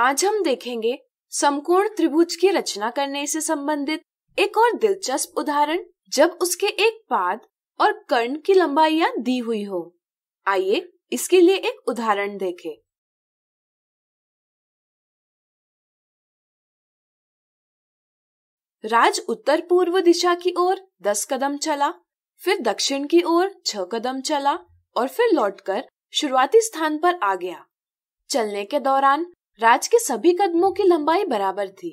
आज हम देखेंगे समकोण त्रिभुज की रचना करने से संबंधित एक और दिलचस्प उदाहरण जब उसके एक पाद और कर्ण की लंबाइयां दी हुई हो आइए इसके लिए एक उदाहरण देखें। राज उत्तर पूर्व दिशा की ओर दस कदम चला फिर दक्षिण की ओर छह कदम चला और फिर लौटकर शुरुआती स्थान पर आ गया चलने के दौरान राज के सभी कदमों की लंबाई बराबर थी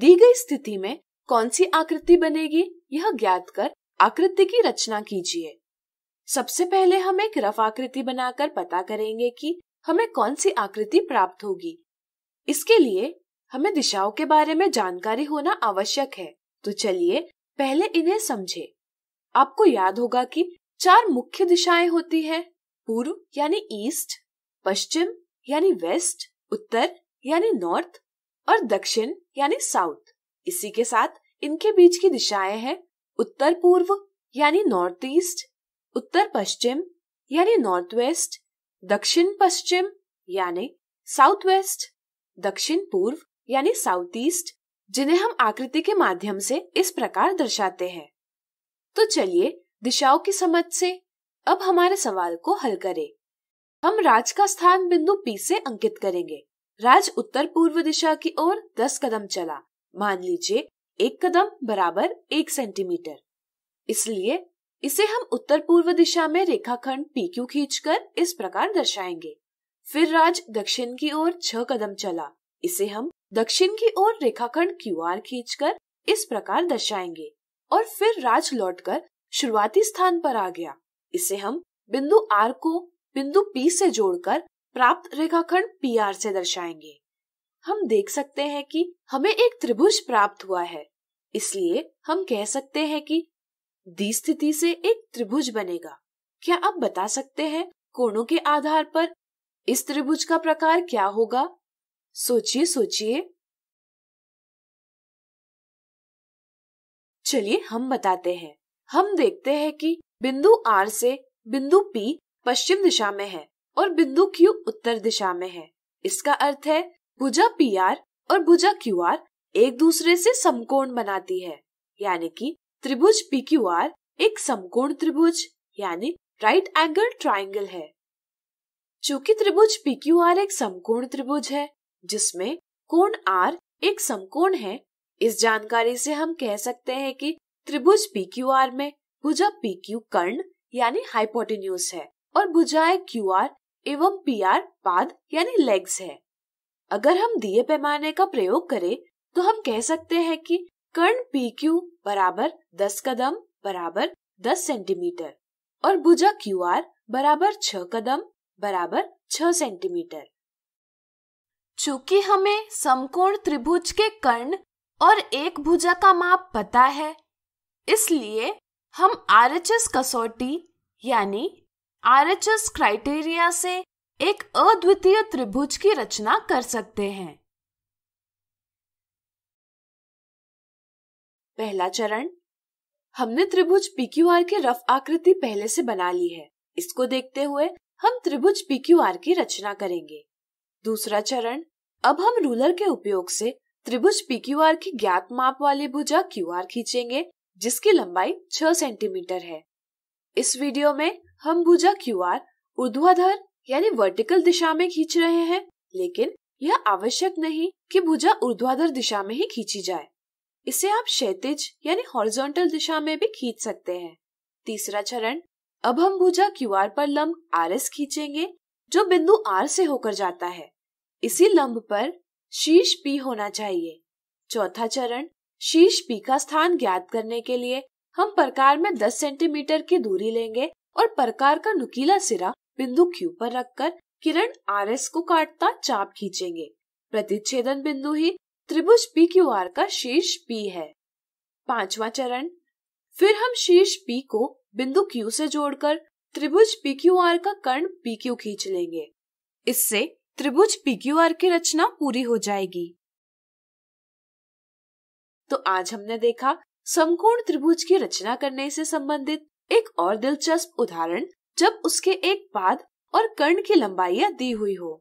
दी गई स्थिति में कौन सी आकृति बनेगी यह ज्ञात कर आकृति की रचना कीजिए सबसे पहले हम एक रफ आकृति बनाकर पता करेंगे कि हमें कौन सी आकृति प्राप्त होगी इसके लिए हमें दिशाओं के बारे में जानकारी होना आवश्यक है तो चलिए पहले इन्हें समझे आपको याद होगा कि चार मुख्य दिशाएं होती हैं पूर्व यानी ईस्ट पश्चिम यानी वेस्ट उत्तर यानी नॉर्थ और दक्षिण यानी साउथ इसी के साथ इनके बीच की दिशाएं हैं उत्तर पूर्व यानी नॉर्थ ईस्ट उत्तर पश्चिम यानी नॉर्थ वेस्ट दक्षिण पश्चिम यानी साउथ वेस्ट दक्षिण पूर्व यानी साउथ ईस्ट जिन्हें हम आकृति के माध्यम से इस प्रकार दर्शाते हैं तो चलिए दिशाओं की समझ से अब हमारे सवाल को हल करें हम राज का स्थान बिंदु पी से अंकित करेंगे राज उत्तर पूर्व दिशा की ओर दस कदम चला मान लीजिए एक कदम बराबर एक सेंटीमीटर इसलिए इसे हम उत्तर पूर्व दिशा में रेखाखंड PQ कर इस प्रकार दर्शाएंगे फिर राज दक्षिण की ओर छह कदम चला इसे हम दक्षिण की ओर रेखाखंड क्यू खींच कर इस प्रकार दर्शाएंगे और फिर राज लौटकर शुरुआती स्थान पर आ गया इसे हम बिंदु आर को बिंदु P से जोड़कर प्राप्त रेखाखंड PR से दर्शाएंगे हम देख सकते हैं कि हमें एक त्रिभुज प्राप्त हुआ है इसलिए हम कह सकते हैं कि दी स्थिति से एक त्रिभुज बनेगा क्या आप बता सकते हैं कोणों के आधार पर इस त्रिभुज का प्रकार क्या होगा सोचिए सोचिए चलिए हम बताते हैं हम देखते हैं कि बिंदु R से बिंदु P पश्चिम दिशा में है और बिंदु क्यू उत्तर दिशा में है इसका अर्थ है भुजा पी आर और भुजा क्यू आर एक दूसरे से समकोण बनाती है यानी कि त्रिभुज पी क्यू आर एक समकोण त्रिभुज यानी राइट एंगल ट्राइंगल है चूंकि त्रिभुज पी क्यू आर एक समकोण त्रिभुज है जिसमें कोण आर एक समकोण है इस जानकारी से हम कह सकते हैं कि त्रिभुज पी क्यू आर में भुजा पी क्यू कर्ण यानी हाइपोटेन्यूज है और भुजाए क्यू आर एवं पी आर पाद यानी लेग्स है अगर हम दिए पैमाने का प्रयोग करें तो हम कह सकते हैं कि कर्ण पी क्यू बराबर दस कदम बराबर दस सेंटीमीटर और भुजा क्यू आर बराबर छह कदम बराबर छह सेंटीमीटर चूंकि हमें समकोण त्रिभुज के कर्ण और एक भुजा का माप पता है इसलिए हम आर एच एस कसौटी यानी आर क्राइटेरिया से एक अद्वितीय त्रिभुज की रचना कर सकते हैं पहला चरण हमने त्रिभुज आर की रफ आकृति पहले से बना ली है इसको देखते हुए हम त्रिभुज आर की रचना करेंगे दूसरा चरण अब हम रूलर के उपयोग से त्रिभुज आर की ज्ञात माप वाली भुजा आर खींचेंगे जिसकी लंबाई 6 सेंटीमीटर है इस वीडियो में हम भुजा क्यू आर ऊर्ध्वाधर यानी वर्टिकल दिशा में खींच रहे हैं लेकिन यह आवश्यक नहीं कि भुजा ऊर्ध्वाधर दिशा में ही खींची जाए इसे आप क्षैतिज यानी हॉरिजॉन्टल दिशा में भी खींच सकते हैं तीसरा चरण अब हम भुजा क्यू आर पर लंब आर एस खींचेंगे जो बिंदु आर से होकर जाता है इसी लंब पर शीर्ष पी होना चाहिए चौथा चरण शीर्ष पी का स्थान ज्ञात करने के लिए हम प्रकार में 10 सेंटीमीटर की दूरी लेंगे और प्रकार का नुकीला सिरा बिंदु क्यू पर रखकर किरण आर एस को काटता चाप खींचेंगे प्रतिच्छेदन बिंदु ही त्रिभुज पी क्यू आर का शीर्ष पी है पांचवा चरण फिर हम शीर्ष पी को बिंदु क्यू से जोड़कर त्रिभुज पी क्यू आर का कर्ण पी क्यू खींच लेंगे इससे त्रिभुज पी क्यू आर की रचना पूरी हो जाएगी तो आज हमने देखा समकोण त्रिभुज की रचना करने से संबंधित एक और दिलचस्प उदाहरण जब उसके एक पाद और कर्ण की लंबाइयां दी हुई हो